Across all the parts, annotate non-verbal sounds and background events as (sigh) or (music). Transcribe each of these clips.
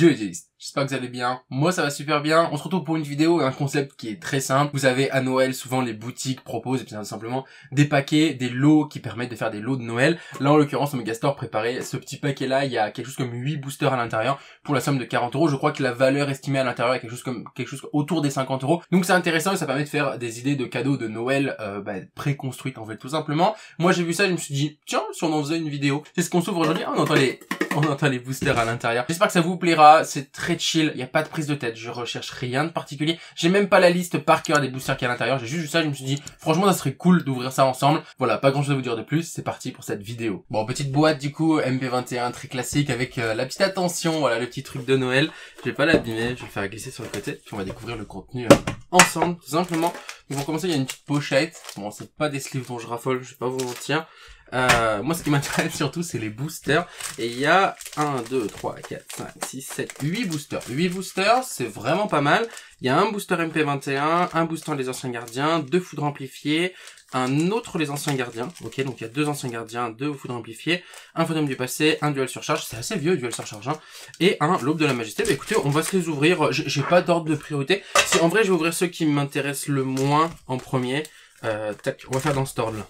Yo j'espère que vous allez bien. Moi ça va super bien. On se retrouve pour une vidéo un concept qui est très simple. Vous avez à Noël souvent les boutiques proposent puis simplement des paquets, des lots qui permettent de faire des lots de Noël. Là en l'occurrence Megastore préparait ce petit paquet là, il y a quelque chose comme 8 boosters à l'intérieur pour la somme de 40 euros. Je crois que la valeur estimée à l'intérieur est quelque chose comme quelque chose autour des 50 euros. Donc c'est intéressant et ça permet de faire des idées de cadeaux de Noël euh, bah, préconstruites en fait tout simplement. Moi j'ai vu ça, je me suis dit tiens si on en faisait une vidéo. C'est ce qu'on s'ouvre aujourd'hui. oh on entend les on entend les boosters à l'intérieur. J'espère que ça vous plaira, c'est très chill, il n'y a pas de prise de tête, je recherche rien de particulier. J'ai même pas la liste par cœur des boosters qui y a à l'intérieur, j'ai juste ça, je me suis dit, franchement ça serait cool d'ouvrir ça ensemble. Voilà, pas grand chose à vous dire de plus, c'est parti pour cette vidéo. Bon, petite boîte du coup, MP21, très classique, avec euh, la petite attention, voilà le petit truc de Noël. Je vais pas l'abîmer, je vais le faire glisser sur le côté, puis on va découvrir le contenu euh, ensemble, simplement. Donc pour commencer, il y a une petite pochette. Bon, c'est pas des sleeves dont je raffole, je vais pas vous mentir. Euh, moi, ce qui m'intéresse (laughs) surtout, c'est les boosters. Et il y a 1, 2, 3, 4, 5, 6, 7, 8 boosters. 8 boosters, c'est vraiment pas mal. Il y a un booster MP21, un booster les anciens gardiens, deux foudres amplifiées un autre les anciens gardiens. Ok, donc il y a deux anciens gardiens, deux foudres amplifiées un fantôme du passé, un duel surcharge. C'est assez vieux, duel surcharge, hein, Et un l'aube de la majesté. Bah écoutez, on va se les ouvrir. J'ai pas d'ordre de priorité. Si, en vrai, je vais ouvrir ceux qui m'intéressent le moins en premier. Euh, tac, on va faire dans cet ordre-là.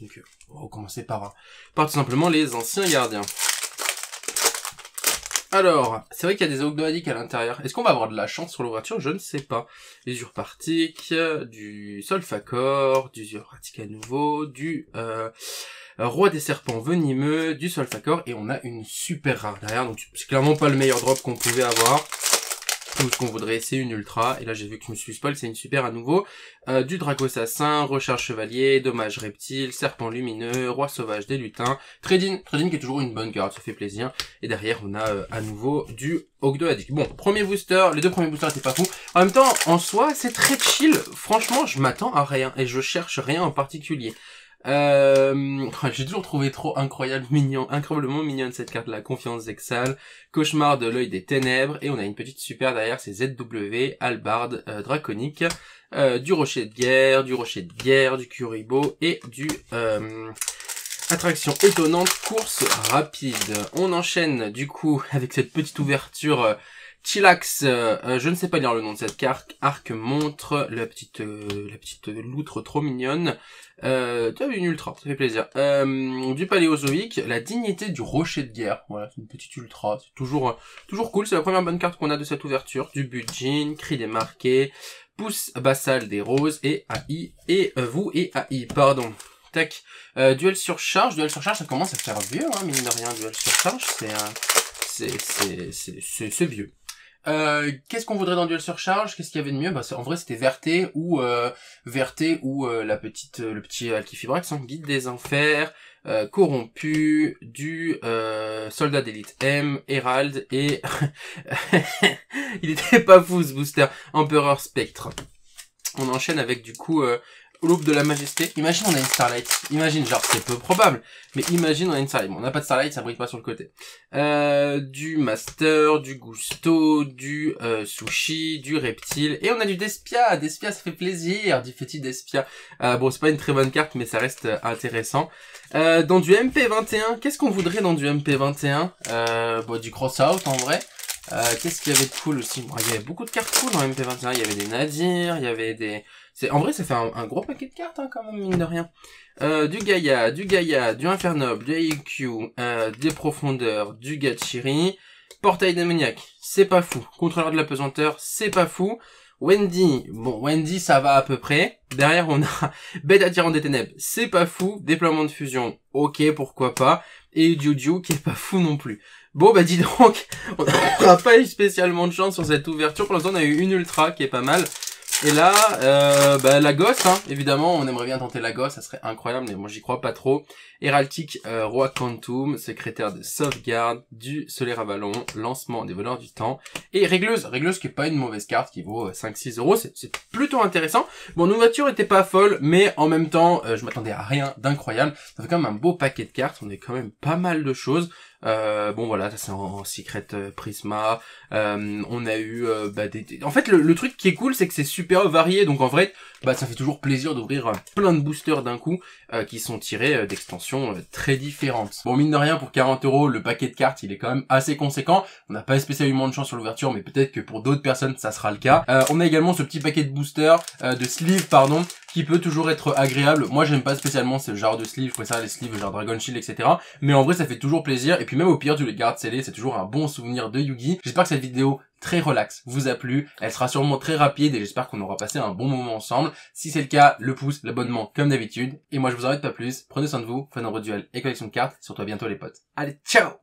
Donc, euh, on va commencer par, euh, par tout simplement les anciens gardiens. Alors, c'est vrai qu'il y a des Ogdoadic à l'intérieur. Est-ce qu'on va avoir de la chance sur l'ouverture Je ne sais pas. Les urpartiques, euh, du Solfacor, du Urpartique à nouveau, du Roi des Serpents Venimeux, du Solfacor, et on a une super rare derrière. Donc c'est clairement pas le meilleur drop qu'on pouvait avoir tout ce qu'on voudrait, c'est une ultra. Et là, j'ai vu que je me suis spoil, c'est une super à nouveau. Euh, du Draco Assassin, Recherche Chevalier, Dommage Reptile, Serpent Lumineux, Roi Sauvage des Lutins, Trading, Trading qui est toujours une bonne carte, ça fait plaisir. Et derrière, on a euh, à nouveau du Ogdo Addict. Bon, premier booster, les deux premiers boosters étaient pas fous. En même temps, en soi, c'est très chill. Franchement, je m'attends à rien et je cherche rien en particulier. Euh, (laughs) j'ai toujours trouvé trop incroyable, mignon, incroyablement mignonne cette carte, là confiance d'Exal, cauchemar de l'œil des ténèbres, et on a une petite super derrière, c'est ZW, Albarde, euh, Draconique, euh, du rocher de guerre, du rocher de guerre, du Curibo, et du... Attraction étonnante, course rapide. On enchaîne du coup (laughs) avec cette petite ouverture Chilax, euh, euh, je ne sais pas lire le nom de cette carte. Arc montre la petite, euh, la petite loutre trop mignonne. Euh, tu as une ultra, ça fait plaisir. du paléozoïque, la dignité du rocher de guerre. Voilà, c'est une petite ultra. C'est toujours, toujours cool. C'est la première bonne carte qu'on a de cette ouverture. Du Budjin, cri des Marqués, pouce bassal des roses et AI et vous et AI. Pardon. Tac. duel surcharge, duel surcharge, ça commence à faire vieux, hein, mine de rien. Duel surcharge, c'est c'est c'est vieux. Euh, qu'est-ce qu'on voudrait dans Duel Surcharge Qu'est-ce qu'il y avait de mieux bah, En vrai, c'était Verté ou euh, Verté ou euh, la petite, le petit Alkifibrax, son hein. Guide des Enfers, Corrompu, du Soldat d'élite M, Herald et... (laughs) Il était pas fou ce booster, Empereur Spectre. On enchaîne avec du coup loupe de la majesté. Imagine on a une Starlight. Imagine, genre c'est peu probable, mais imagine on a une Starlight. Bon, on n'a pas de Starlight, ça brille pas sur le côté. Euh, du Master, du Gusto, du euh, Sushi, du Reptile, et on a du Despia. Despia, ça fait plaisir, du petit Despia. Euh, bon, c'est pas une très bonne carte, mais ça reste euh, intéressant. dans du MP21, qu'est-ce qu'on voudrait dans du MP21 bon, bah, Du Cross-Out en vrai. Qu'est-ce qu'il y avait de cool aussi Il y avait beaucoup de cartes cool dans MP21. Il y avait des Nadir, il y avait des... C'est en vrai, ça fait un, gros paquet de cartes hein, quand même mine de rien. Euh, du Gaïa, du Gaïa, du Infernoble, du IQ, e euh, des profondeurs, du Gachiri, Portail démoniaque, c'est pas fou. Contrôleur de la pesanteur, c'est pas fou. Wendy, bon Wendy ça va à peu près. Derrière on a (laughs) Bête attirant des ténèbres, c'est pas fou. Déploiement de fusion, ok pourquoi pas. Et Juju qui est pas fou non plus. Bon bah dis donc, (laughs) on n'a pas eu spécialement de chance sur cette ouverture. Pour l'instant on a eu une ultra qui est pas mal. Et là, euh, bah, la gosse, hein, évidemment, on aimerait bien tenter la gosse, ça serait incroyable, mais moi j'y crois pas trop. Héraltique, euh, roi quantum, secrétaire de sauvegarde, du Soleil à lancement des voleurs du temps, et régleuse, régleuse qui est pas une mauvaise carte, qui vaut 5-6 euh, euros, c'est plutôt intéressant. Bon, voitures était pas folle, mais en même temps, euh, je m'attendais à rien d'incroyable. Ça fait quand même un beau paquet de cartes, on est quand même pas mal de choses. Euh, bon voilà, ça c'est en, Secret euh, Prisma. Euh, on a eu bah, En fait, le, truc qui est cool, c'est que c'est super varié. Donc en vrai, bah ça fait toujours plaisir d'ouvrir plein de boosters d'un coup qui sont tirés d'extensions très différentes. Bon mine de rien, pour 40 euros, le paquet de cartes, il est quand même assez conséquent. On n'a pas spécialement de chance sur l'ouverture, mais peut-être que pour d'autres personnes, ça sera le cas. on a également ce petit paquet de boosters, de sleeves pardon, qui peut toujours être agréable. Moi, j'aime pas spécialement ce genre de sleeve. Je ça les sleeves genre Dragon Shield, etc. Mais en vrai, ça fait toujours plaisir. Et puis même au pire, tu les gardes scellés, c'est toujours un bon souvenir de Yugi. J'espère que cette vidéo très relax vous a plu. Elle sera sûrement très rapide et j'espère qu'on aura passé un bon moment ensemble. Si c'est le cas, le pouce, l'abonnement comme d'habitude. Et moi je vous arrête pas plus. Prenez soin de vous, faites un duel et collection de cartes. sur toi bientôt les potes. Allez, ciao